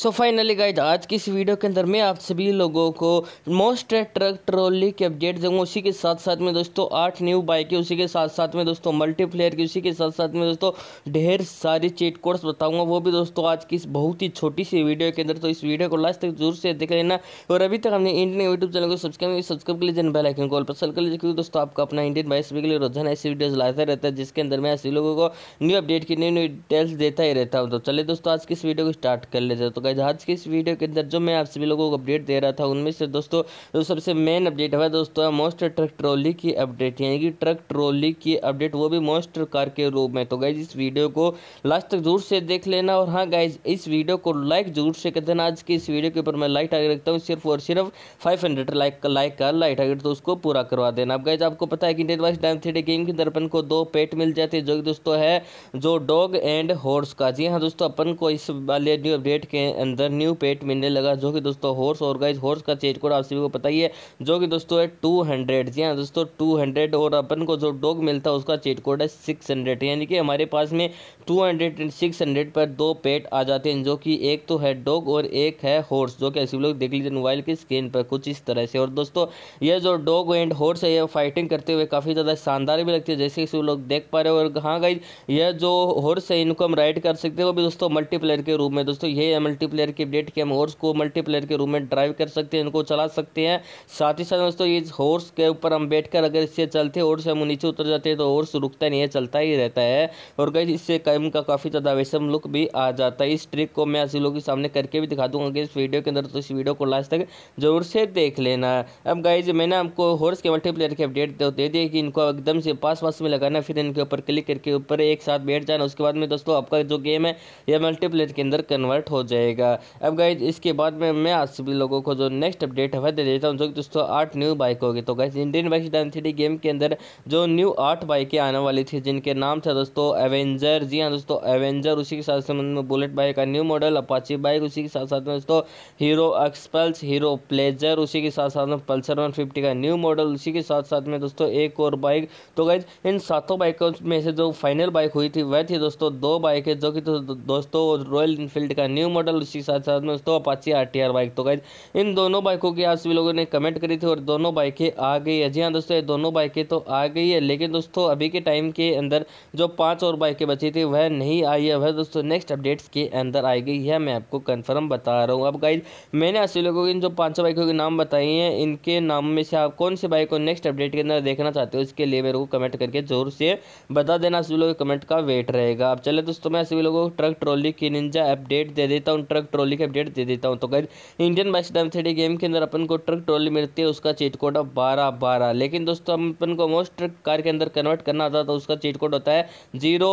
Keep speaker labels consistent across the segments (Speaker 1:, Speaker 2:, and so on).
Speaker 1: so finally guys आज की इस वीडियो के अंदर मैं आप सभी लोगों को मोस्ट ट्रक ट्रॉली के अपडेट दूंगा उसी के साथ साथ में दोस्तों आठ न्यू बाइक है उसी के साथ साथ में दोस्तों मल्टीप्लेयर की उसी के साथ साथ में दोस्तों ढेर सारी चीट कोड्स बताऊंगा वो भी दोस्तों आज की इस बहुत ही छोटी सी वीडियो के अंदर तो इस वीडियो को लास्ट तक जरूर से देख लेना और अभी तक हमने इंडियन यूट्यूब चैनल को सब्सक्राइब सब्सक्राइब के लिए बेल आइकन कॉल पर सल कर लीजिए क्योंकि दोस्तों आपका अपना इंडियन बाइक सभी के लिए रोजाना ऐसी वीडियोज लाता रहता है जिसके अंदर मैं ऐसे लोगों को न्यू अपडेट की न्यू न्यू डिटेल्स देता ही रहता हूँ तो चले दोस्तों आज की इस वीडियो को स्टार्ट कर लेते हैं तो गाइज तो आज के इस वीडियो के अंदर जो मैं आप सभी लोगों को अपडेट दे रहा था उनमें से दोस्तों जो सबसे मेन अपडेट है दोस्तों मोस्ट ट्रक ट्रॉली की अपडेट यानी कि ट्रक ट्रॉली की अपडेट वो भी मोस्ट कार के रूप में तो गाइज इस वीडियो को लास्ट तक जरूर से देख लेना और हाँ गाइज इस वीडियो को लाइक जरूर से कर देना आज की इस वीडियो के ऊपर मैं लाइक टारगेट रखता हूँ सिर्फ और सिर्फ फाइव हंड्रेड लाइक का लाइक का लाइक टारगेट तो उसको पूरा करवा देना अब गाइज आपको पता है कि नेटवर्क टाइम थ्री गेम के अंदर अपन को दो पेट मिल जाते हैं जो दोस्तों है जो डॉग एंड हॉर्स का जी हाँ दोस्तों अपन को इस वाले न्यू अपडेट के अंदर न्यू पेट मिलने लगा जो कि दोस्तों हॉर्स और गाइस हॉर्स का चेज कोड आप सभी को पता ही है जो कि दोस्तों है टू हंड्रेड जी हाँ दोस्तों टू हंड्रेड और अपन को जो डॉग मिलता है उसका चेट कोड है सिक्स हंड्रेड यानी कि हमारे पास में two hundred and six hundred पर दो पेट आ जाते हैं जो कि एक तो है डॉग और एक है हॉर्स जो कि ऐसे लोग देख लीजिए मोबाइल की स्क्रीन पर कुछ इस तरह से और दोस्तों ये जो डॉग एंड हॉर्स है ये फाइटिंग करते हुए काफ़ी ज़्यादा शानदार भी लगती है जैसे कि लोग देख पा रहे हो और हाँ गाइज यह जो हॉर्स है इनको हम राइड कर सकते हैं वो भी दोस्तों मल्टीप्लेयर के रूप में दोस्तों ये है मल्टीप्लेयर की अपडेट के हम हॉर्स को मल्टीप्लेयर के रूम में ड्राइव कर सकते हैं इनको चला सकते हैं साथ ही साथ दोस्तों इस हॉर्स के ऊपर हम बैठ अगर इससे चलते हैं हॉर्स हम नीचे उतर जाते हैं तो हॉर्स रुकता नहीं है चलता ही रहता है और कहीं इससे कम का काफ़ी ज़्यादा वैसम लुक भी आ जाता है इस ट्रिक को मैं ऐसे लोगों के सामने करके भी दिखा दूंगा इस वीडियो के अंदर तो इस वीडियो को लास्ट तक जरूर से देख लेना अब गाइज मैंने आपको हॉर्स के मल्टीप्लेयर की अपडेट दे दी कि इनको एकदम से पास पास में लगाना फिर इनके ऊपर क्लिक करके ऊपर एक साथ बैठ जाना उसके बाद में दोस्तों आपका जो गेम है यह मल्टीप्लेयर के अंदर कन्वर्ट हो जाएगा रहेगा अब गाइज इसके बाद में मैं आप सभी लोगों को जो नेक्स्ट अपडेट है वह दे देता हूँ जो कि दोस्तों आठ न्यू बाइक होगी तो गाइज इंडियन बाइक डेंसिटी गेम के अंदर जो न्यू आठ बाइकें आने वाली थी जिनके नाम था दोस्तों एवेंजर जी हाँ दोस्तों एवेंजर उसी के साथ संबंध में बुलेट बाइक का न्यू मॉडल अपाची बाइक उसी के साथ साथ में दोस्तों हीरो एक्सपल्स हीरो प्लेजर उसी के साथ साथ में पल्सर वन का न्यू मॉडल उसी के साथ साथ में दोस्तों एक और बाइक तो गाइज इन सातों बाइकों में से जो फाइनल बाइक हुई थी वह थी दोस्तों दो बाइक है जो कि दोस्तों रॉयल इनफील्ड का न्यू मॉडल गोल्ड सिक्स साथ साथ में दोस्तों Apache R T R bike तो गाइज इन दोनों बाइकों की आप सभी लोगों ने कमेंट करी थी और दोनों बाइकें आ गई है जी हाँ दोस्तों ये दोनों बाइकें तो आ गई है लेकिन दोस्तों अभी के टाइम के अंदर जो पाँच और बाइकें बची थी वह नहीं आई है वह दोस्तों नेक्स्ट अपडेट्स के अंदर आएगी यह मैं आपको कन्फर्म बता रहा हूँ अब गाइज मैंने आप सभी लोगों की इन जो पाँचों बाइकों के नाम बताए हैं इनके नाम में से आप कौन सी बाइक को नेक्स्ट अपडेट के अंदर देखना चाहते हो इसके लिए मेरे को कमेंट करके जोर से बता देना सभी लोगों के कमेंट का वेट रहेगा अब चले दोस्तों मैं सभी लोगों को ट्रक ट्रॉली की निंजा अपडेट दे देता हूँ ट्रक ट्रॉली का अपडेट दे देता हूँ तो गैर इंडियन बाइक डम थ्री गेम के अंदर अपन को ट्रक ट्रॉली मिलती है उसका चीट कोड बारह बारह लेकिन दोस्तों हम अपन को मोस्ट ट्रक कार के अंदर कन्वर्ट करना था तो उसका चीट कोड होता है जीरो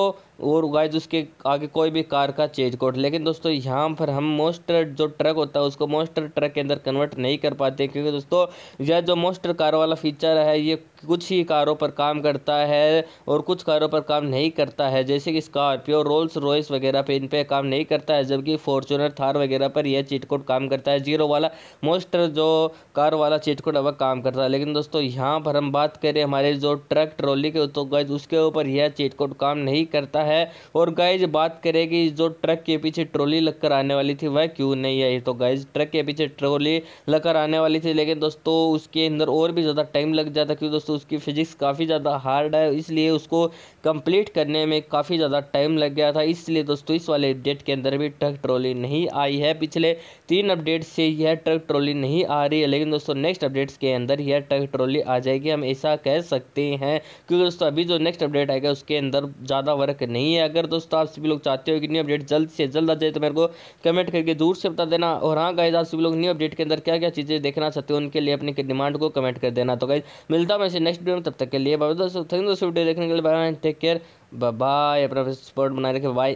Speaker 1: और गाइज उसके आगे कोई भी कार का चेज कोड लेकिन दोस्तों यहाँ पर हम मोस्टर जो ट्रक होता है उसको मोस्टर ट्रक के अंदर कन्वर्ट नहीं कर पाते क्योंकि दोस्तों यह जो मोस्टर कार वाला फीचर है ये कुछ ही कारों पर काम करता है और कुछ कारों पर काम नहीं करता है जैसे कि स्कॉर्पियो रोल्स रॉयस वगैरह पे इन पर काम नहीं करता है जबकि फॉर्चुनर फॉर्चूनर थार वगैरह पर यह चीट कोड काम करता है जीरो वाला मोस्ट जो कार वाला चीट कोड अब काम करता है लेकिन दोस्तों यहाँ पर हम बात करें हमारे जो ट्रक ट्रॉली के तो गैज उसके ऊपर यह चीट कोड काम नहीं करता है और गैज बात करें कि जो ट्रक के पीछे ट्रॉली लगकर आने वाली थी वह क्यों नहीं आई तो गैज ट्रक के पीछे ट्रॉली लगकर आने वाली थी लेकिन दोस्तों उसके अंदर और भी ज़्यादा टाइम लग जाता क्योंकि दोस्तों उसकी फिजिक्स काफ़ी ज़्यादा हार्ड है इसलिए उसको कंप्लीट करने में काफ़ी ज़्यादा टाइम लग गया था इसलिए दोस्तों इस वाले डेट के अंदर भी ट्रक ट्रॉली नहीं नहीं आई है पिछले तीन अपडेट से यह ट्रक ट्रॉली नहीं आ रही है लेकिन दोस्तों नेक्स्ट अपडेट्स के अंदर यह ट्रक ट्रॉली आ जाएगी हम ऐसा कह सकते हैं क्योंकि दोस्तों अभी जो नेक्स्ट अपडेट आएगा उसके अंदर ज़्यादा वर्क नहीं है अगर दोस्तों आप सभी लोग चाहते हो कि न्यू अपडेट जल्द से जल्द आ जाए तो मेरे को कमेंट करके दूर से बता देना और हाँ गाइज आप सभी लोग न्यू अपडेट के अंदर क्या क्या चीज़ें देखना चाहते हो उनके लिए अपनी डिमांड को कमेंट कर देना तो गाइज मिलता हूँ मैं नेक्स्ट वीडियो में तब तक के लिए दोस्तों थैंक दोस्तों वीडियो देखने के लिए बाय टेक केयर बाय अपना सपोर्ट बनाए रखें बाय